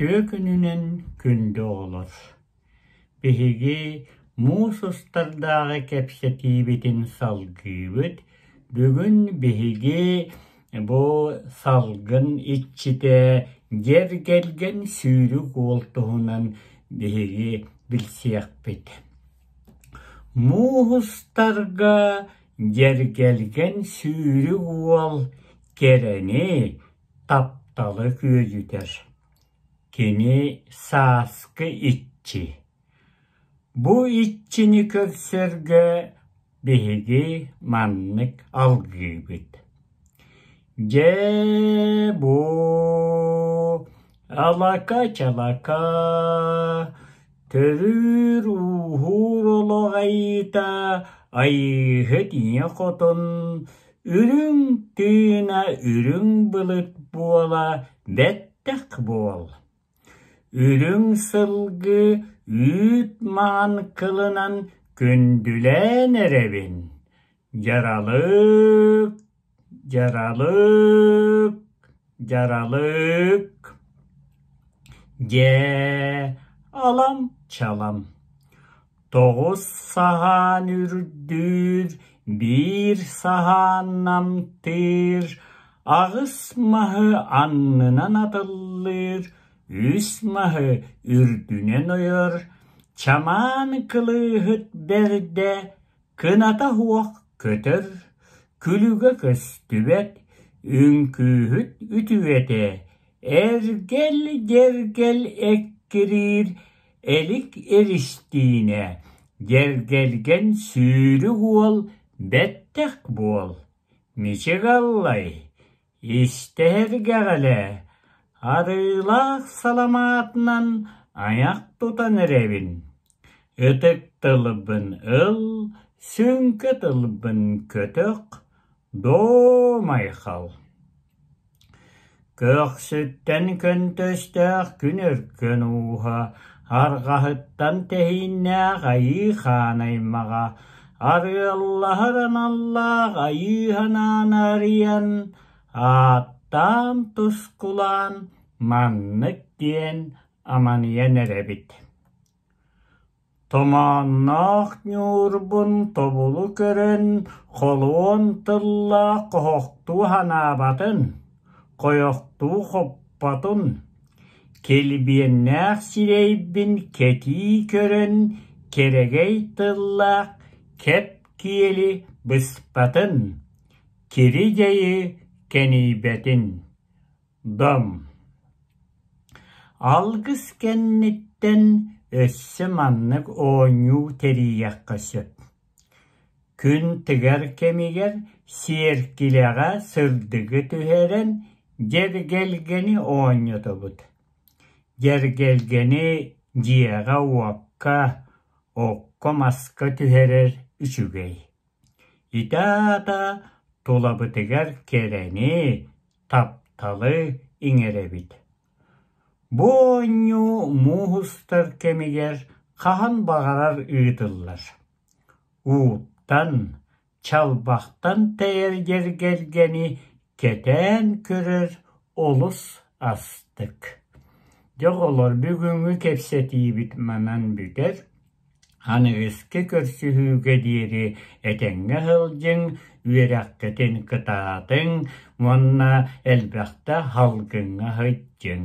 төкүнүнен күндө олор. Беһиги мусустардағы кепсе тибетин салгыбыт, бүгін беһиги бу салгын итчите жер келген сүйрүк олтуһунан беһиги билсиякпит. Муустарга жер келген сүйрүк уол керени тапталы көзүтер. Kimi saskı iççi. Bu içini kövsürgü bihigi manlık algıbıt. Ge bu alaka çalaka Tövür uhur olu gayta ayıhı diye kotun Ürün tüyüne ürün bılık bu ola vettek ürün sılgı yütman kılınan gündüle nerevin Yaralık, yaralık, yaralık. Ge, alam çalam. Doğuz sahan ürdür, bir sahan namtir. Ağız mahı annına nadılır.'' үсмағы үрдінен ойыр, чаман кылы үхіт кыната хуақ көтір, күлігі көс түбет, үнкі үхіт үтіветі, әргел-дергел әккірір, әлік әрістіне, дергелген сүйрі ғуал, бәттәк бол. Мече қаллай, Арылақ саламатынан аяқ тұтан рәбін. Өтік тылыбын ыл, сүнкі көтөк көтік, хал Көк сүттен күн төстәк күн өркен ұға, Арғағыттан ғайы ханаймаға, Аллах ғайы Tantuskulan mannikkien amanienelevit. Томаннах нюрбун тобулу көрін, қолуон тылла қохоқту ханабатын, қойоқту хоппатын, келбиеннах сирейбін кети көрін, керегей тыллақ кеп киелі бұспатын, киридейі kenibet'in dam. кәніттен kennitten оңу oñu teriyakka söp. Күн тігер кемігер, серкілеға түгерін түхерен, жергелгені оңыты бұд. Жергелгені жияға уаққа, оққа маска түхерер үшігей. Итата долабы дегер керені тапталы иңеребит. Бұйню мұғыстыр кемегер қаған бағарар үйділлар. Уттан, чалбақтан тәйергер келгені кетен күрір олыс астық. Жоқ олар бүгінгі кепсетейі бітменен бүдер, аны үске көрсүһүүгэ дейірі әтенгі ғылдың үөрэхкэтин кытаатың, уонна әлбіқті халгыңа хыйттьың